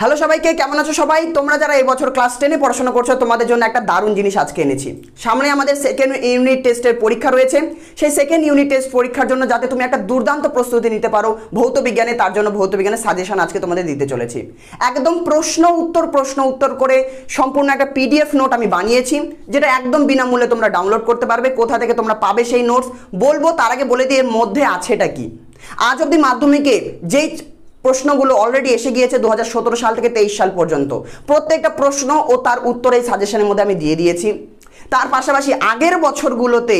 hello সবাইকে কেমন আছো সবাই তোমরা যারা এবছর ক্লাস টেনে পড়াশোনা করছো তোমাদের জন্য একটা দারুণ জিনিস আজকে এনেছি সামনে আমাদের সেকেন্ড ইউনিট টেস্টের পরীক্ষা রয়েছে সেই সেকেন্ড ইউনিট টেস্ট পরীক্ষার জন্য যাতে তুমি একটা দুর্দান্ত প্রস্তুতি নিতে পারো ভৌত বিজ্ঞানে তার জন্য ভৌত বিজ্ঞানের সাজেশন আজকে তোমাদের দিতে চলেছি একদম প্রশ্ন উত্তর প্রশ্ন উত্তর করে সম্পূর্ণ একটা পিডিএফ নোট আমি বানিয়েছি যেটা একদম বিনামূল্যে তোমরা ডাউনলোড করতে পারবে কোথা থেকে তোমরা পাবে সেই নোটস বলবো তার আগে বলে দিয়ে এর মধ্যে আছে এটা কি আজ অব্দি মাধ্যমিকে যেই প্রশ্নগুলো অলরেডি এসে গিয়েছে দু সাল থেকে তেইশ সাল পর্যন্ত প্রত্যেকটা প্রশ্ন ও তার উত্তর এই সাজেশনের মধ্যে আমি দিয়ে দিয়েছি তার পাশাপাশি আগের বছরগুলোতে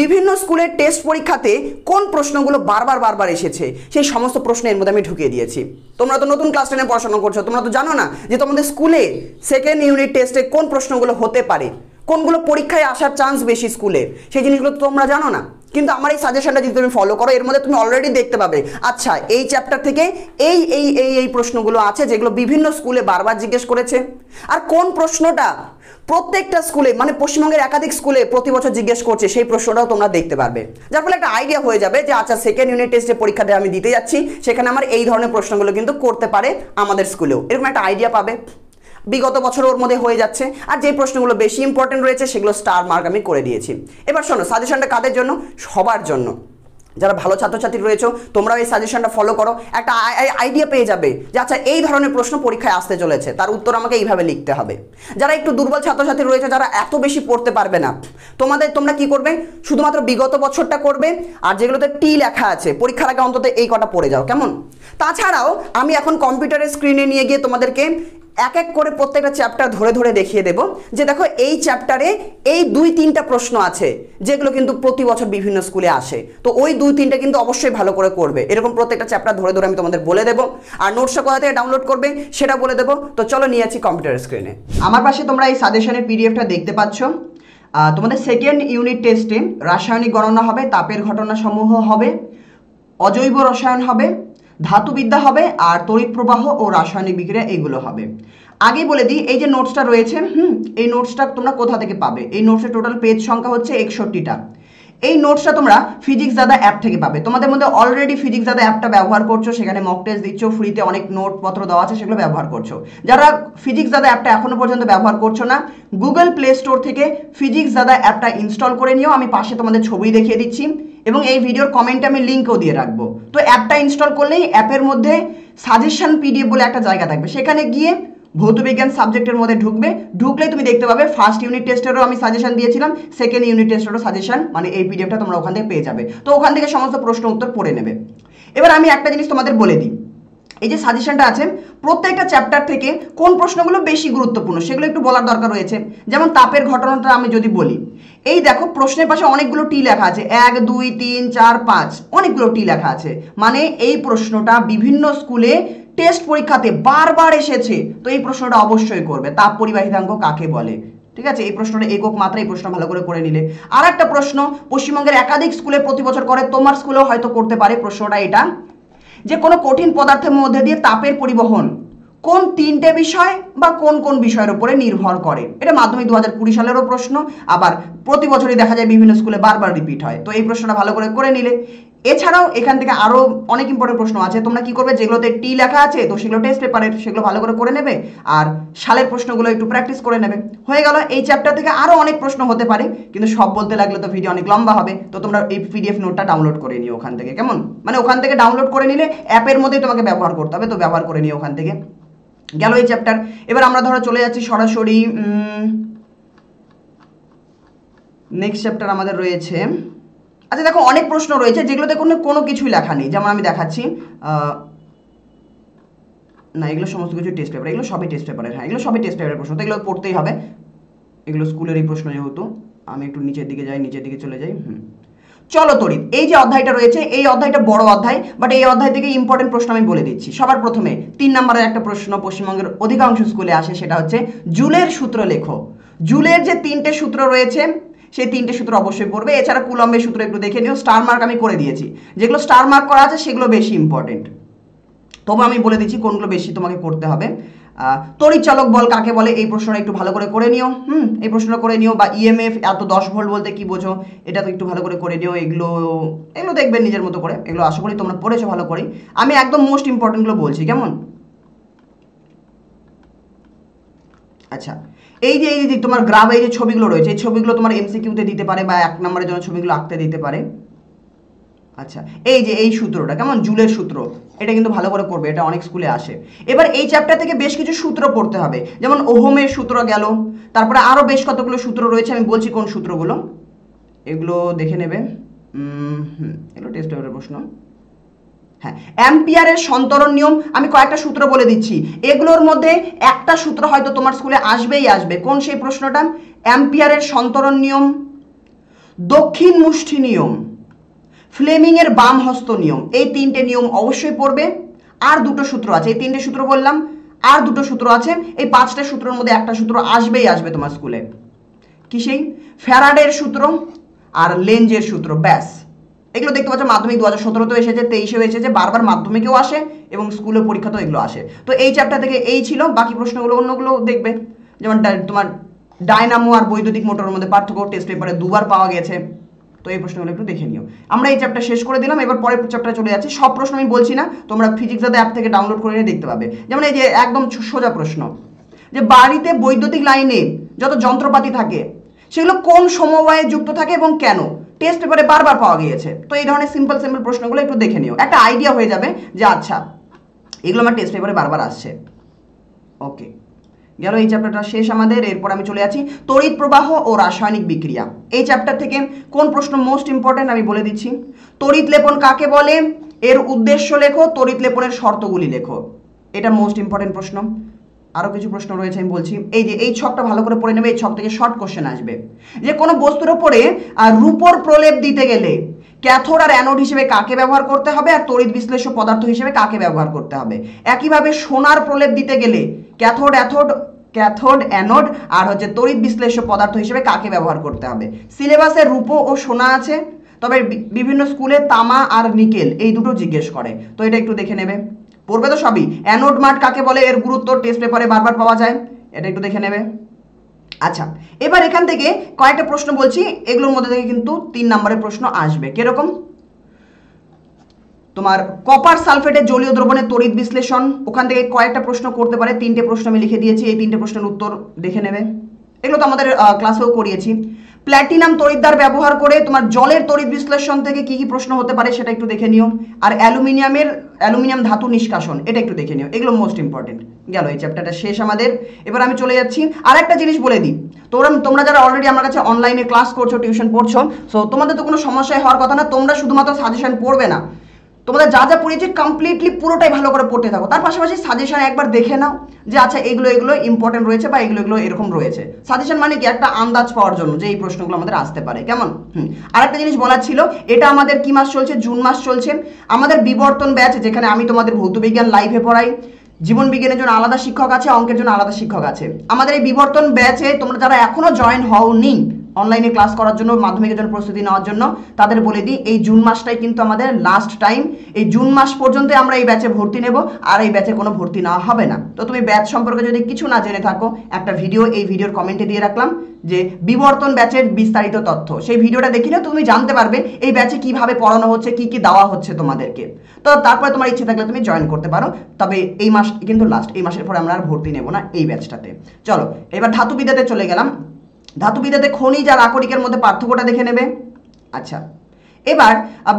বিভিন্ন স্কুলের টেস্ট পরীক্ষাতে কোন প্রশ্নগুলো বারবার বারবার এসেছে সেই সমস্ত প্রশ্ন এর মধ্যে আমি ঢুকিয়ে দিয়েছি তোমরা তো নতুন ক্লাস টেনে পড়াশোনা করছো তোমরা তো জানো না যে তোমাদের স্কুলে সেকেন্ড ইউনিট টেস্টে কোন প্রশ্নগুলো হতে পারে কোনগুলো পরীক্ষায় আসার চান্স বেশি স্কুলে সেই জিনিসগুলো তো তোমরা জানো না কিন্তু আমার এই সাজেশনটা যদি তুমি ফলো করো এর মধ্যে তুমি অলরেডি দেখতে পাবে আচ্ছা এই চ্যাপ্টার থেকে এই এই এই এই প্রশ্নগুলো আছে যেগুলো বিভিন্ন স্কুলে বারবার জিজ্ঞেস করেছে আর কোন প্রশ্নটা প্রত্যেকটা স্কুলে মানে পশ্চিমবঙ্গের একাধিক স্কুলে প্রতি বছর জিজ্ঞেস করছে সেই প্রশ্নটাও তোমরা দেখতে পারবে যার ফলে একটা আইডিয়া হয়ে যাবে যে আচ্ছা সেকেন্ড ইউনিট টেস্টে পরীক্ষাতে আমি দিতে যাচ্ছি সেখানে আমার এই ধরনের প্রশ্নগুলো কিন্তু করতে পারে আমাদের স্কুলেও এরকম একটা আইডিয়া পাবে বিগত বছর ওর মধ্যে হয়ে যাচ্ছে আর যে প্রশ্নগুলো বেশি ইম্পর্টেন্ট রয়েছে সেগুলো স্টার মার্ক আমি করে দিয়েছি এবার শোনো সাজেশনটা কাদের জন্য সবার জন্য যারা ভালো ছাত্রছাত্রী রয়েছে তোমরাও এই সাজেশনটা ফলো করো একটা আইডিয়া পেয়ে যাবে যে আচ্ছা এই ধরনের প্রশ্ন পরীক্ষায় আসতে চলেছে তার উত্তর আমাকে এইভাবে লিখতে হবে যারা একটু দুর্বল ছাত্রছাত্রী রয়েছে যারা এত বেশি পড়তে পারবে না তোমাদের তোমরা কি করবে শুধুমাত্র বিগত বছরটা করবে আর যেগুলোতে টি লেখা আছে পরীক্ষার আগে অন্তত এই কটা পড়ে যাও কেমন তাছাড়াও আমি এখন কম্পিউটারের স্ক্রিনে নিয়ে গিয়ে তোমাদেরকে এক এক করে প্রত্যেকটা চ্যাপ্টার ধরে ধরে দেখিয়ে দেব যে দেখো এই চ্যাপ্টারে এই দুই তিনটা প্রশ্ন আছে যেগুলো কিন্তু প্রতি বছর বিভিন্ন স্কুলে আসে তো ওই দুই তিনটা কিন্তু অবশ্যই ভালো করে করবে এরকম প্রত্যেকটা চ্যাপ্টার ধরে ধরে আমি তোমাদের বলে দেবো আর নোটসটা কোথা থেকে ডাউনলোড করবে সেটা বলে দেবো তো চলো নিয়ে আছি কম্পিউটার স্ক্রিনে আমার পাশে তোমরা এই সাজেশনের পিডিএফটা দেখতে পাচ্ছ তোমাদের সেকেন্ড ইউনিট টেস্টে রাসায়নিক গণনা হবে তাপের ঘটনা সমূহ হবে অজৈব রসায়ন হবে ধাতুবিদ্যা হবে আর তড়িৎ প্রবাহ ও রাসায়নিক বিক্রিয়া এগুলো হবে আগে বলে দিই এই যে নোটসটা রয়েছে হুম এই নোটসটা তোমরা কোথা থেকে পাবে এই নোটসের টোটাল পেজ সংখ্যা হচ্ছে একষট্টিটা এই নোটসটা তোমরা ফিজিক্স দাদা অ্যাপ থেকে পাবে তোমাদের মধ্যে অলরেডি ফিজিক্স দাদা অ্যাপটা ব্যবহার করছো সেখানে মক টেস্ট দিচ্ছ ফ্রিতে অনেক নোটপত্র দেওয়া আছে সেগুলো ব্যবহার করছো যারা ফিজিক্স দাদা অ্যাপটা এখনো পর্যন্ত ব্যবহার করছো না গুগল প্লে স্টোর থেকে ফিজিক্স দাদা অ্যাপটা ইনস্টল করে নিও আমি পাশে তোমাদের ছবি দেখিয়ে দিচ্ছি এবং এই ভিডিওর কমেন্টে আমি লিঙ্কও দিয়ে রাখবো তো অ্যাপটা ইনস্টল করলেই অ্যাপের মধ্যে সাজেশন পিডিএফ বলে একটা জায়গা থাকবে সেখানে গিয়ে ভৌতবিজ্ঞান সাবজেক্টের মধ্যে ঢুকবে ঢুকলে তুমি দেখতে পাবে ফার্স্ট ইউনিট টেস্টেরও আমি সাজেশন দিয়েছিলাম সেকেন্ড ইউনিট টেস্টেরও সাজেশন মানে এই পিডিএফটা তোমরা ওখান থেকে পেয়ে যাবে তো ওখান থেকে সমস্ত প্রশ্ন উত্তর পড়ে নেবে এবার আমি একটা জিনিস তোমাদের বলে দিই এই যে সাজেশনটা আছে প্রত্যেকটা চ্যাপ্টার থেকে কোন প্রশ্নগুলো বেশি গুরুত্বপূর্ণ সেগুলো একটু বলার দরকার রয়েছে যেমন তাপের ঘটনাটা আমি যদি বলি এই দেখো প্রশ্নের পাশে অনেকগুলো টি লেখা আছে এক দুই তিন চার পাঁচ অনেকগুলো টি লেখা আছে মানে এই প্রশ্নটা বিভিন্ন স্কুলে টেস্ট পরীক্ষাতে বারবার এসেছে তো এই প্রশ্নটা অবশ্যই করবে তাপ পরিবাহিতাঙ্গ কাকে বলে ঠিক আছে এই প্রশ্নটা একক মাত্রা এই প্রশ্ন ভালো করে করে নিলে আর একটা প্রশ্ন পশ্চিমবঙ্গের একাধিক স্কুলে প্রতি বছর করে তোমার স্কুলেও হয়তো করতে পারে প্রশ্নটা এটা যে কোনো কঠিন পদার্থের মধ্যে দিয়ে তাপের পরিবহন কোন তিনটে বিষয় বা কোন কোন বিষয়ের উপরে নির্ভর করে এটা মাধ্যমিক দু হাজার কুড়ি সালেরও প্রশ্ন আবার প্রতি বছরই দেখা যায় বিভিন্ন স্কুলে বারবার রিপিট হয় তো এই প্রশ্নটা ভালো করে করে নিলে এছাড়াও এখান থেকে আরও অনেক ইম্পর্টেন্ট প্রশ্ন আছে তোমরা কি করবে যেগুলোতে টি লেখা আছে তো সেগুলো টেস্ট পেপারের সেগুলো ভালো করে করে নেবে আর সালের প্রশ্নগুলো একটু প্র্যাকটিস করে নেবে হয়ে গেল এই চ্যাপ্টার থেকে আরও অনেক প্রশ্ন হতে পারে কিন্তু সব বলতে লাগলে তো ভিডিও অনেক লম্বা হবে তো তোমরা এই পিডিএফ নোটটা ডাউনলোড করে নিও ওখান থেকে কেমন মানে ওখান থেকে ডাউনলোড করে নিলে অ্যাপের মধ্যেই তোমাকে ব্যবহার করতে হবে তো ব্যবহার করে নিও ওখান থেকে গেল এই চ্যাপ্টার এবার আমরা ধরো চলে যাচ্ছি সরাসরি নেক্সট চ্যাপ্টার আমাদের রয়েছে আচ্ছা দেখো অনেক প্রশ্ন রয়েছে যেগুলোতে কোনো কোনো কিছুই লেখা নেই যেমন আমি দেখাচ্ছি না এগুলো সমস্ত কিছু টেস্ট পেপার এগুলো সবই টেস্ট পেপারের হ্যাঁ এগুলো সবই টেস্ট পেপারের প্রশ্ন তো এগুলো পড়তেই হবে এগুলো স্কুলেরই প্রশ্ন যেহেতু আমি একটু নিচের দিকে যাই নিচের দিকে চলে যাই হুম চলো তরি এই যে অধ্যায়টা রয়েছে এই অধ্যায়টা বড় অধ্যায় বাট এই অধ্যায় থেকে ইম্পর্টেন্ট প্রশ্ন আমি বলে দিচ্ছি সবার প্রথমে তিন নম্বরের একটা প্রশ্ন পশ্চিমবঙ্গের অধিকাংশ স্কুলে আসে সেটা হচ্ছে জুলের সূত্র লেখো জুলের যে তিনটে সূত্র রয়েছে সেই তিনটে সূত্র অবশ্যই পড়বে এছাড়া কুলম্বের সূত্র একটু দেখে নিও স্টার মার্ক আমি করে দিয়েছি যেগুলো স্টার মার্ক করা আছে সেগুলো বেশি ইম্পর্টেন্ট তবু আমি বলে দিচ্ছি কোনগুলো বেশি তোমাকে করতে হবে তড়িৎচালক বল কাকে বলে এই প্রশ্নটা একটু ভালো করে করে নিও হুম এই প্রশ্নটা করে নিও বা ইএমএফ e এত দশ ভোল্ট বলতে কি বোঝো এটা তো একটু ভালো করে করে নিও এগুলো এগুলো দেখবেন নিজের মতো করে এগুলো আশা করি তোমরা পড়েছো ভালো করে আমি একদম মোস্ট ইম্পর্টেন্টগুলো বলছি কেমন আচ্ছা এই যে এই যে তোমার গ্রাফ এই যে ছবিগুলো রয়েছে এই ছবিগুলো তোমার এমসিকিউতে দিতে পারে বা এক নম্বরের জন্য ছবিগুলো আঁকতে দিতে পারে আচ্ছা এই যে এই সূত্রটা কেমন জুলের সূত্র এটা কিন্তু ভালো করে করবে এটা অনেক স্কুলে আসে এবার এই চ্যাপ্টার থেকে বেশ কিছু সূত্র পড়তে হবে যেমন ওহমের সূত্র গেল তারপরে আরও বেশ কতগুলো সূত্র রয়েছে আমি বলছি কোন সূত্রগুলো এগুলো দেখে নেবে হুম এগুলো টেস্ট পেপারের প্রশ্ন হ্যাঁ অ্যাম্পিয়ারের সন্তরণ নিয়ম আমি কয়েকটা সূত্র বলে দিচ্ছি এগুলোর মধ্যে একটা সূত্র হয়তো তোমার স্কুলে আসবেই আসবে কোন সেই প্রশ্নটা অ্যাম্পিয়ারের সন্তরণ নিয়ম দক্ষিণ মুষ্টি নিয়ম ফ্লেমিংয়ের বাম হস্ত নিয়ম এই তিনটে নিয়ম অবশ্যই পড়বে আর দুটো সূত্র আছে এই তিনটে সূত্র বললাম আর দুটো সূত্র আছে এই পাঁচটা সূত্রের মধ্যে একটা সূত্র আসবেই আসবে তোমার স্কুলে কি সেই ফ্যারাডের সূত্র আর লেঞ্জের সূত্র ব্যাস এগুলো দেখতে পাচ্ছ মাধ্যমিক দু হাজার সতেরোতেও এসেছে তেইশেও এসেছে বারবার মাধ্যমিকেও আসে এবং স্কুলের পরীক্ষাতেও এগুলো আসে তো এই চ্যাপ্টার থেকে এই ছিল বাকি প্রশ্নগুলো অন্যগুলো দেখবে যেমন তোমার ডায়নামো আর বৈদ্যুতিক মোটরের মধ্যে পার্থক্য টেস্ট পেপারে দুবার পাওয়া গেছে তো এই প্রশ্নগুলো একটু দেখে নিও আমরা এই চ্যাপ্টার শেষ করে দিলাম এবার পরের চ্যাপ্টার চলে যাচ্ছি সব প্রশ্ন আমি বলছি না তোমরা ফিজিক্স দাদা অ্যাপ থেকে ডাউনলোড করে নিয়ে দেখতে পাবে যেমন এই যে একদম সোজা প্রশ্ন যে বাড়িতে বৈদ্যুতিক লাইনে যত যন্ত্রপাতি থাকে সেগুলো কোন সমবায়ে যুক্ত থাকে এবং কেন টেস্ট পেপারে বারবার পাওয়া গিয়েছে তো এই ধরনের সিম্পল সিম্পল প্রশ্নগুলো একটু দেখে নিও একটা আইডিয়া হয়ে যাবে যে আচ্ছা এগুলো আমার টেস্ট পেপারে বারবার আসছে ওকে গেল এই চ্যাপ্টারটা শেষ আমাদের এরপর আমি চলে আছি তড়িৎ প্রবাহ ও রাসায়নিক বিক্রিয়া এই চ্যাপ্টার থেকে কোন প্রশ্ন মোস্ট ইম্পর্ট্যান্ট আমি বলে দিচ্ছি তড়িৎ লেপন কাকে বলে এর উদ্দেশ্য লেখো তড়িৎ লেপনের শর্তগুলি লেখো এটা মোস্ট ইম্পর্টেন্ট প্রশ্ন আরও কিছু প্রশ্ন রয়েছে আমি বলছি এই যে এই ছকটা ভালো করে পড়ে নেবে এই ছক থেকে শর্ট কোশ্চেন আসবে যে কোনো বস্তুর ওপরে রূপর প্রলেপ দিতে গেলে ক্যাথোড আর অ্যানোড হিসেবে কাকে ব্যবহার করতে হবে আর তড়িৎ বিশ্লেষক পদার্থ হিসেবে কাকে ব্যবহার করতে হবে একইভাবে সোনার প্রলেপ দিতে গেলে ক্যাথোড অ্যাথোড ক্যাথোড অ্যানোড আর হচ্ছে তড়িৎ বিশ্লেষক পদার্থ হিসেবে কাকে ব্যবহার করতে হবে সিলেবাসে রূপো ও সোনা আছে তবে বিভিন্ন স্কুলে তামা আর নিকেল এই দুটো জিজ্ঞেস করে তো এটা একটু দেখে নেবে পড়বে তো সবই অ্যানোড মাঠ কাকে বলে এর গুরুত্ব টেস্ট পেপারে বারবার পাওয়া যায় এটা একটু দেখে নেবে আচ্ছা এবার এখান থেকে কয়েকটা প্রশ্ন বলছি এগুলোর মধ্যে থেকে কিন্তু তিন নম্বরের প্রশ্ন আসবে কিরকম তোমার কপার সালফেটের জলীয় দ্রবণের তড়িৎ বিশ্লেষণ ওখান থেকে কয়েকটা প্রশ্ন করতে পারে তিনটে প্রশ্ন আমি লিখে দিয়েছি এই তিনটে প্রশ্নের উত্তর দেখে নেবে এগুলো তো আমাদের ক্লাসেও করিয়েছি প্ল্যাটিনাম তড়িদ্দার ব্যবহার করে তোমার জলের তড়িৎ বিশ্লেষণ থেকে কি কি প্রশ্ন হতে পারে সেটা একটু দেখে নিও আর অ্যালুমিনিয়ামের অ্যালুমিনিয়াম ধাতু নিষ্কাশন এটা একটু দেখে নিও এগুলো মোস্ট ইম্পর্টেন্ট গেল এই চ্যাপ্টারটা শেষ আমাদের এবার আমি চলে যাচ্ছি আর একটা জিনিস বলে দিই তোমরা তোমরা যারা অলরেডি আমার কাছে অনলাইনে ক্লাস করছো টিউশন পড়ছো সো তোমাদের তো কোনো সমস্যায় হওয়ার কথা না তোমরা শুধুমাত্র সাজেশন পড়বে না তোমাদের যা যা পড়িয়েছি কমপ্লিটলি পুরোটাই ভালো করে পড়তে থাকো তার পাশাপাশি সাজেশন একবার দেখে নাও যে আচ্ছা এগুলো এগুলো ইম্পর্টেন্ট রয়েছে বা এগুলো এগুলো এরকম রয়েছে সাজেশন মানে কি একটা আন্দাজ পাওয়ার জন্য যে এই প্রশ্নগুলো আমাদের আসতে পারে কেমন হুম আর একটা জিনিস বলার ছিল এটা আমাদের কি মাস চলছে জুন মাস চলছে আমাদের বিবর্তন ব্যাচ যেখানে আমি তোমাদের ভৌতবিজ্ঞান লাইভে পড়াই জীবন বিজ্ঞানের জন্য আলাদা শিক্ষক আছে অঙ্কের জন্য আলাদা শিক্ষক আছে আমাদের এই বিবর্তন ব্যাচে তোমরা যারা এখনো জয়েন হওনি অনলাইনে ক্লাস করার জন্য মাধ্যমিকের জন্য প্রস্তুতি নেওয়ার জন্য তাদের বলে দিই এই জুন মাসটাই কিন্তু আমাদের লাস্ট টাইম এই জুন মাস পর্যন্ত আমরা এই ব্যাচে ভর্তি নেব আর এই ব্যাচে কোনো ভর্তি নেওয়া হবে না তো তুমি ব্যাচ সম্পর্কে যদি কিছু না জেনে থাকো একটা ভিডিও এই ভিডিওর কমেন্টে দিয়ে রাখলাম যে বিবর্তন ব্যাচের বিস্তারিত তথ্য সেই ভিডিওটা দেখিলে তুমি জানতে পারবে এই ব্যাচে কিভাবে পড়ানো হচ্ছে কি কি দেওয়া হচ্ছে তোমাদেরকে তো তারপরে তোমার ইচ্ছে থাকলে তুমি জয়েন করতে পারো তবে এই মাস কিন্তু লাস্ট এই মাসের পরে আমরা আর ভর্তি নেব না এই ব্যাচটাতে চলো এবার ধাতুবিদ্যাতে চলে গেলাম ধাতুবিদ্যাতে খনিজ আর আকরিকের মধ্যে পার্থক্যটা দেখে নেবে আচ্ছা এবার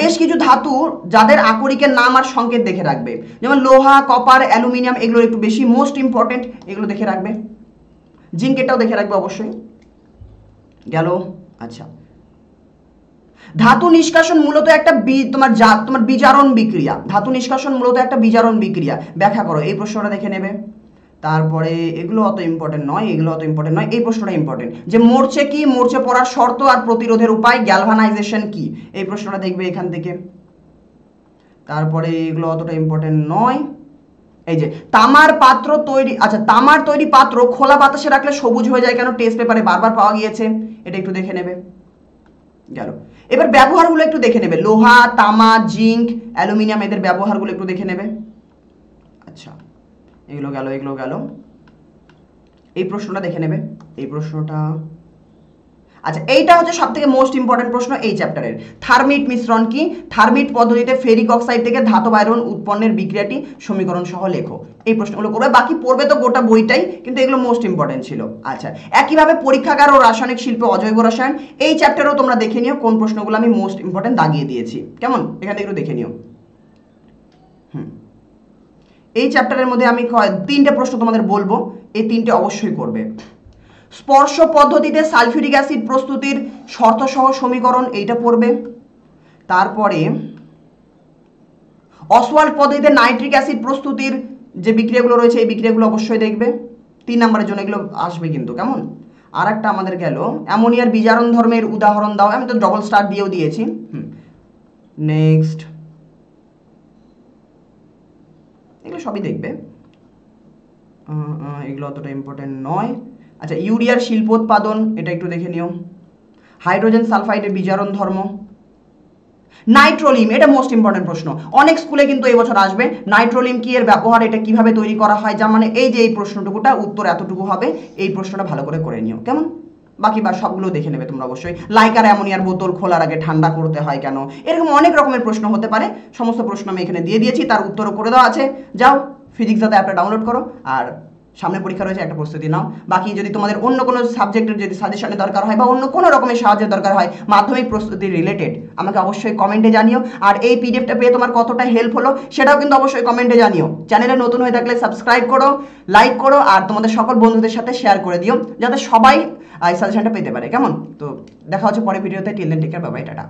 বেশ কিছু ধাতু যাদের আকরিকের নাম আর সংকেত দেখে রাখবে যেমন লোহা কপার অ্যালুমিনিয়াম এগুলো একটু বেশি মোস্ট ইম্পর্টেন্ট এগুলো দেখে রাখবে জিঙ্ক এটাও দেখে রাখবে অবশ্যই গেল আচ্ছা ধাতু নিষ্কাশন মূলত একটা তোমার তোমার বিচারণ বিক্রিয়া ধাতু নিষ্কাশন মূলত একটা বিচারণ বিক্রিয়া ব্যাখ্যা করো এই প্রশ্নটা দেখে নেবে তারপরে এগুলো অত ইম্পর্টেন্ট নয় এগুলো অত ইম্পর্টেন্ট নয় এই প্রশ্নটা ইম্পর্টেন্ট যে মরছে কি মরছে পড়ার শর্ত আর প্রতিরোধের উপায় গ্যালভানাইজেশন কি এই প্রশ্নটা দেখবে এখান থেকে তারপরে এগুলো অতটা ইম্পর্টেন্ট নয় এই যে তামার পাত্র তৈরি আচ্ছা তামার তৈরি পাত্র খোলা বাতাসে রাখলে সবুজ হয়ে যায় কেন টেস্ট পেপারে বারবার পাওয়া গিয়েছে এটা একটু দেখে নেবে গেল এবার ব্যবহারগুলো একটু দেখে নেবে লোহা তামা জিঙ্ক অ্যালুমিনিয়াম এদের ব্যবহারগুলো একটু দেখে নেবে এগুলো গেল এগুলো গেল এই প্রশ্নটা দেখে নেবে এই প্রশ্নটা আচ্ছা এইটা হচ্ছে সব থেকে মোস্ট ইম্পর্টেন্ট প্রশ্ন এই চ্যাপ্টারের থার্মিট মিশ্রণ কি থার্মিট পদ্ধতিতে ফেরিক অক্সাইড থেকে ধাতব আয়রন উৎপন্নের বিক্রিয়াটি সমীকরণ সহ লেখো এই প্রশ্নগুলো করবে বাকি পড়বে তো গোটা বইটাই কিন্তু এগুলো মোস্ট ইম্পর্টেন্ট ছিল আচ্ছা একইভাবে পরীক্ষাগার ও রাসায়নিক শিল্পে অজৈব রসায়ন এই চ্যাপ্টারও তোমরা দেখে নিও কোন প্রশ্নগুলো আমি মোস্ট ইম্পর্টেন্ট দাগিয়ে দিয়েছি কেমন এখানে এগুলো একটু দেখে নিও এই চ্যাপ্টারের মধ্যে আমি তিনটে প্রশ্ন তোমাদের বলবো এই তিনটে অবশ্যই করবে স্পর্শ পদ্ধতিতে সালফিউরিক অ্যাসিড প্রস্তুতির শর্তসহ সমীকরণ এইটা পড়বে তারপরে অসওয়াল্ড পদ্ধতিতে নাইট্রিক অ্যাসিড প্রস্তুতির যে বিক্রিয়াগুলো রয়েছে এই বিক্রিয়াগুলো অবশ্যই দেখবে তিন নম্বরের জন্য এগুলো আসবে কিন্তু কেমন আর একটা আমাদের গেল অ্যামোনিয়ার বিজারণ ধর্মের উদাহরণ দাও আমি তো ডবল স্টার দিয়েও দিয়েছি নেক্সট এগুলো সবই দেখবে এগুলো অতটা ইম্পর্টেন্ট নয় আচ্ছা ইউরিয়ার শিল্পোৎপাদন এটা একটু দেখে নিও হাইড্রোজেন সালফাইডের বিজারণ ধর্ম নাইট্রোলিম এটা মোস্ট ইম্পর্টেন্ট প্রশ্ন অনেক স্কুলে কিন্তু এই বছর আসবে নাইট্রোলিম কি এর ব্যবহার এটা কিভাবে তৈরি করা হয় যা মানে এই যে এই প্রশ্নটুকুটা উত্তর এতটুকু হবে এই প্রশ্নটা ভালো করে করে নিও কেমন বাকি বা সবগুলো দেখে নেবে তোমরা অবশ্যই লাইক আর অ্যামোনিয়ার বোতল খোলার আগে ঠান্ডা করতে হয় কেন এরকম অনেক রকমের প্রশ্ন হতে পারে সমস্ত প্রশ্ন আমি এখানে দিয়ে দিয়েছি তার উত্তরও করে দেওয়া আছে যাও ফিজিক্স দাদা অ্যাপটা ডাউনলোড করো আর সামনে পরীক্ষা রয়েছে একটা প্রস্তুতি নাও বাকি যদি তোমাদের অন্য কোনো সাবজেক্টের যদি সাজেশনের দরকার হয় বা অন্য কোনো রকমের সাহায্যের দরকার হয় মাধ্যমিক প্রস্তুতি রিলেটেড আমাকে অবশ্যই কমেন্টে জানিও আর এই পিডিএফটা পেয়ে তোমার কতটা হেল্প হলো সেটাও কিন্তু অবশ্যই কমেন্টে জানিও চ্যানেলে নতুন হয়ে থাকলে সাবস্ক্রাইব করো লাইক করো আর তোমাদের সকল বন্ধুদের সাথে শেয়ার করে দিও যাতে সবাই এই সাজেশনটা পেতে পারে কেমন তো দেখা হচ্ছে পরে ভিডিওতে টিল দেন টেকার বাবাই টাটা